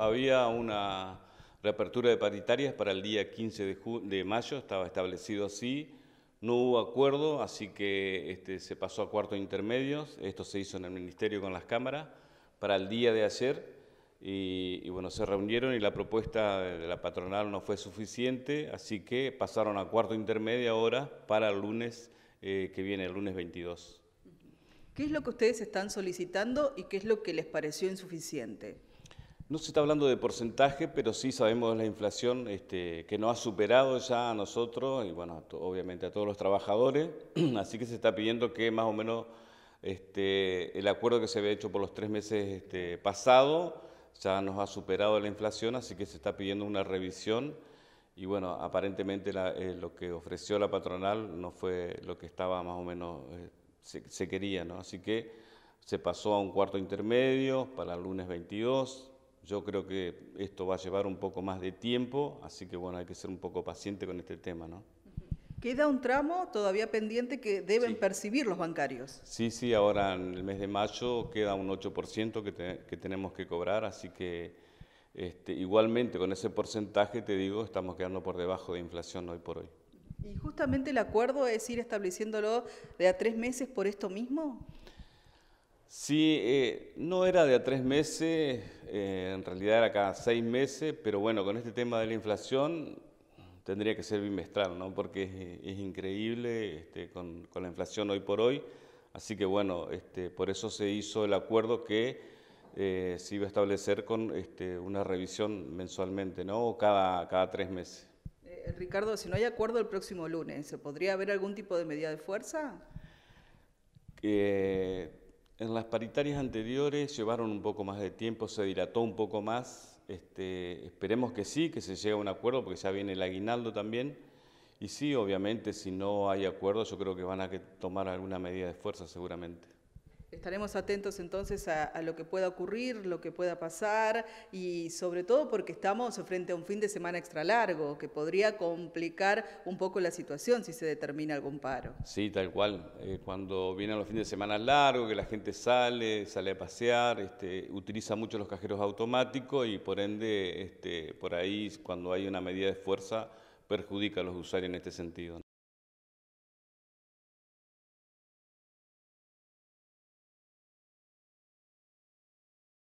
Había una reapertura de paritarias para el día 15 de, mayo, estaba establecido así. No hubo acuerdo, así que este, se pasó a cuarto intermedios. Esto se hizo en el Ministerio con las cámaras para el día de ayer. Y, bueno, se reunieron y la propuesta de la patronal no fue suficiente, así que pasaron a cuarto intermedio ahora para el lunes eh, que viene, el lunes 22. ¿Qué es lo que ustedes están solicitando y qué es lo que les pareció insuficiente? No se está hablando de porcentaje, pero sí sabemos la inflación este, que nos ha superado ya a nosotros y bueno, obviamente a todos los trabajadores, así que se está pidiendo que más o menos este, el acuerdo que se había hecho por los tres meses este, pasado ya nos ha superado la inflación, así que se está pidiendo una revisión y bueno, aparentemente eh, lo que ofreció la patronal no fue lo que estaba más o menos eh, se, se, quería, ¿no? Así que se pasó a un cuarto intermedio para el lunes 22, yo creo que esto va a llevar un poco más de tiempo, así que bueno, hay que ser un poco paciente con este tema, ¿no? Queda un tramo todavía pendiente que deben percibir los bancarios. Sí, sí, ahora en el mes de mayo queda un 8% que, tenemos que cobrar, así que este, igualmente con ese porcentaje, te digo, estamos quedando por debajo de inflación hoy por hoy. ¿Y justamente el acuerdo es ir estableciéndolo de a tres meses por esto mismo? Sí, eh, no era de a tres meses, eh, en realidad era cada seis meses, pero bueno, con este tema de la inflación tendría que ser bimestral, ¿no? Porque es, increíble este, con, la inflación hoy por hoy. Así que bueno, este, por eso se hizo el acuerdo que eh, se iba a establecer con este, una revisión mensualmente, ¿no? O cada, cada tres meses. Ricardo, si no hay acuerdo el próximo lunes, ¿se podría haber algún tipo de medida de fuerza? En las paritarias anteriores llevaron un poco más de tiempo, se dilató un poco más. Este, esperemos que sí, que se llegue a un acuerdo, porque ya viene el aguinaldo también. Y sí, obviamente, si no hay acuerdo, yo creo que van a tomar alguna medida de fuerza seguramente. Estaremos atentos entonces a, lo que pueda ocurrir, lo que pueda pasar y sobre todo porque estamos frente a un fin de semana extra largo que podría complicar un poco la situación si se determina algún paro. Sí, tal cual. Eh, cuando vienen los fines de semana largos, que la gente sale, sale a pasear, este, utiliza mucho los cajeros automáticos y por ende, este, por ahí cuando hay una medida de fuerza, perjudica a los usuarios en este sentido.